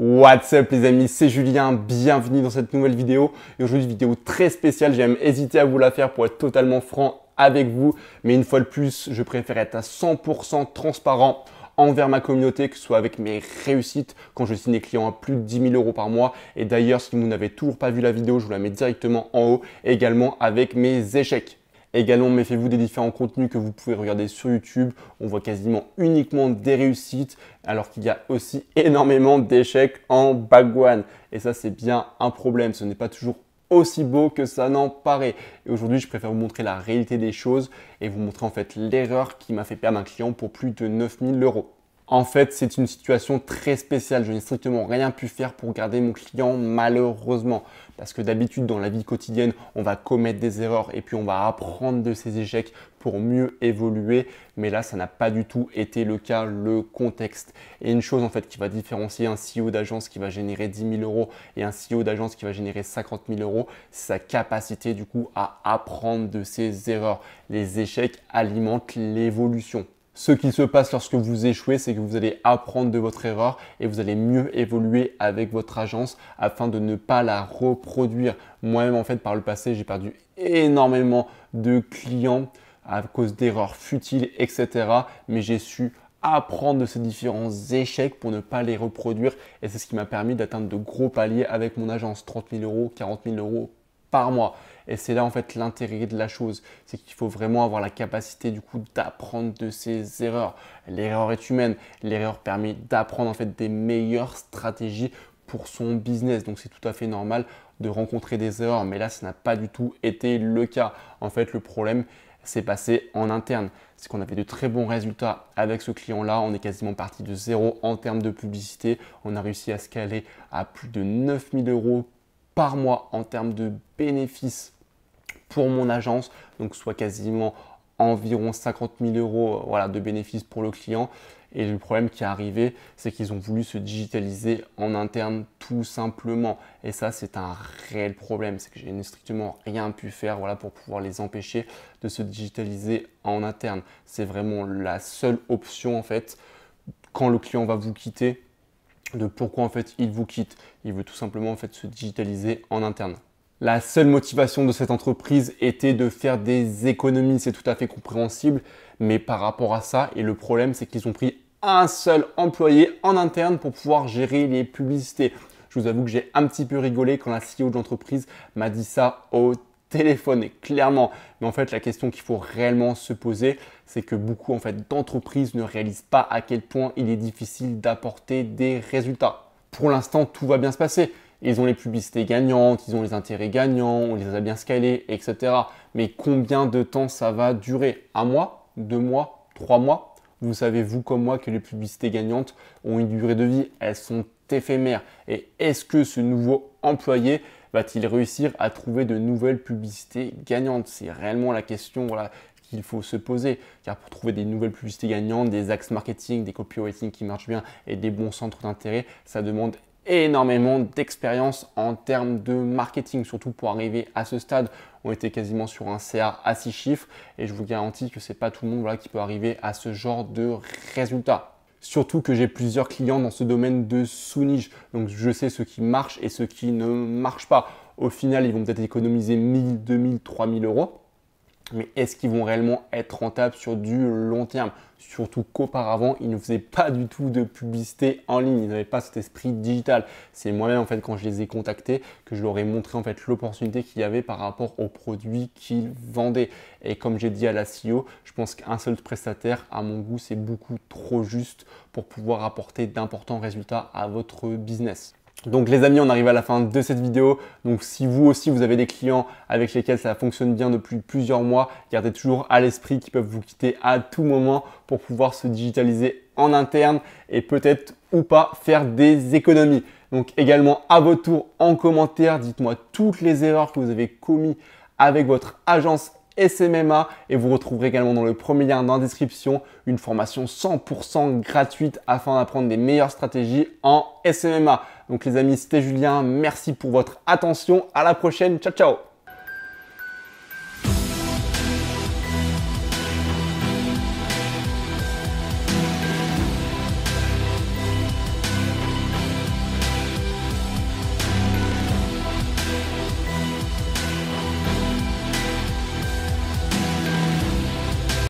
What's up les amis, c'est Julien, bienvenue dans cette nouvelle vidéo. Et aujourd'hui, vidéo très spéciale, j'ai même hésité à vous la faire pour être totalement franc avec vous. Mais une fois de plus, je préfère être à 100% transparent envers ma communauté, que ce soit avec mes réussites quand je signe des clients à plus de 10 000 euros par mois. Et d'ailleurs, si vous n'avez toujours pas vu la vidéo, je vous la mets directement en haut, également avec mes échecs. Également, méfiez-vous des différents contenus que vous pouvez regarder sur YouTube. On voit quasiment uniquement des réussites, alors qu'il y a aussi énormément d'échecs en Bagwan. Et ça, c'est bien un problème. Ce n'est pas toujours aussi beau que ça n'en paraît. Et aujourd'hui, je préfère vous montrer la réalité des choses et vous montrer en fait l'erreur qui m'a fait perdre un client pour plus de 9000 euros. En fait, c'est une situation très spéciale. Je n'ai strictement rien pu faire pour garder mon client, malheureusement. Parce que d'habitude, dans la vie quotidienne, on va commettre des erreurs et puis on va apprendre de ces échecs pour mieux évoluer. Mais là, ça n'a pas du tout été le cas, le contexte. Et une chose en fait qui va différencier un CEO d'agence qui va générer 10 000 euros et un CEO d'agence qui va générer 50 000 euros, c'est sa capacité du coup à apprendre de ses erreurs. Les échecs alimentent l'évolution. Ce qui se passe lorsque vous échouez, c'est que vous allez apprendre de votre erreur et vous allez mieux évoluer avec votre agence afin de ne pas la reproduire. Moi-même, en fait, par le passé, j'ai perdu énormément de clients à cause d'erreurs futiles, etc. Mais j'ai su apprendre de ces différents échecs pour ne pas les reproduire. Et c'est ce qui m'a permis d'atteindre de gros paliers avec mon agence. 30 000 euros, 40 000 euros, par mois. Et c'est là en fait l'intérêt de la chose, c'est qu'il faut vraiment avoir la capacité du coup d'apprendre de ses erreurs. L'erreur est humaine, l'erreur permet d'apprendre en fait des meilleures stratégies pour son business. Donc c'est tout à fait normal de rencontrer des erreurs, mais là ça n'a pas du tout été le cas. En fait le problème s'est passé en interne. C'est qu'on avait de très bons résultats avec ce client-là. On est quasiment parti de zéro en termes de publicité. On a réussi à se caler à plus de 9000 euros par mois en termes de bénéfices pour mon agence, donc soit quasiment environ 50 000 euros euh, voilà, de bénéfices pour le client. Et le problème qui est arrivé, c'est qu'ils ont voulu se digitaliser en interne tout simplement. Et ça, c'est un réel problème. C'est que j'ai strictement rien pu faire voilà, pour pouvoir les empêcher de se digitaliser en interne. C'est vraiment la seule option en fait. Quand le client va vous quitter, de pourquoi en fait il vous quitte. Il veut tout simplement en fait se digitaliser en interne. La seule motivation de cette entreprise était de faire des économies, c'est tout à fait compréhensible, mais par rapport à ça, et le problème c'est qu'ils ont pris un seul employé en interne pour pouvoir gérer les publicités. Je vous avoue que j'ai un petit peu rigolé quand la CEO de l'entreprise m'a dit ça au Téléphone clairement. Mais en fait, la question qu'il faut réellement se poser, c'est que beaucoup en fait, d'entreprises ne réalisent pas à quel point il est difficile d'apporter des résultats. Pour l'instant, tout va bien se passer. Ils ont les publicités gagnantes, ils ont les intérêts gagnants, on les a bien scalés, etc. Mais combien de temps ça va durer Un mois Deux mois Trois mois Vous savez, vous comme moi, que les publicités gagnantes ont une durée de vie, elles sont éphémères. Et est-ce que ce nouveau employé Va-t-il réussir à trouver de nouvelles publicités gagnantes C'est réellement la question qu'il faut se poser. Car pour trouver des nouvelles publicités gagnantes, des axes marketing, des copywriting qui marchent bien et des bons centres d'intérêt, ça demande énormément d'expérience en termes de marketing, surtout pour arriver à ce stade. On était quasiment sur un CA à 6 chiffres et je vous garantis que c'est pas tout le monde qui peut arriver à ce genre de résultat. Surtout que j'ai plusieurs clients dans ce domaine de sous-niche. Donc je sais ce qui marche et ce qui ne marche pas. Au final, ils vont peut-être économiser 1000, 2000, 3000 euros mais est-ce qu'ils vont réellement être rentables sur du long terme Surtout qu'auparavant, ils ne faisaient pas du tout de publicité en ligne, ils n'avaient pas cet esprit digital. C'est moi-même en fait quand je les ai contactés que je leur ai montré en fait l'opportunité qu'il y avait par rapport aux produits qu'ils vendaient. Et comme j'ai dit à la CEO, je pense qu'un seul prestataire, à mon goût, c'est beaucoup trop juste pour pouvoir apporter d'importants résultats à votre business. Donc les amis, on arrive à la fin de cette vidéo. Donc si vous aussi, vous avez des clients avec lesquels ça fonctionne bien depuis plusieurs mois, gardez toujours à l'esprit qu'ils peuvent vous quitter à tout moment pour pouvoir se digitaliser en interne et peut-être ou pas faire des économies. Donc également à votre tour en commentaire, dites-moi toutes les erreurs que vous avez commises avec votre agence SMMA et vous retrouverez également dans le premier lien dans la description une formation 100% gratuite afin d'apprendre des meilleures stratégies en SMMA. Donc les amis, c'était Julien. Merci pour votre attention. À la prochaine. Ciao, ciao.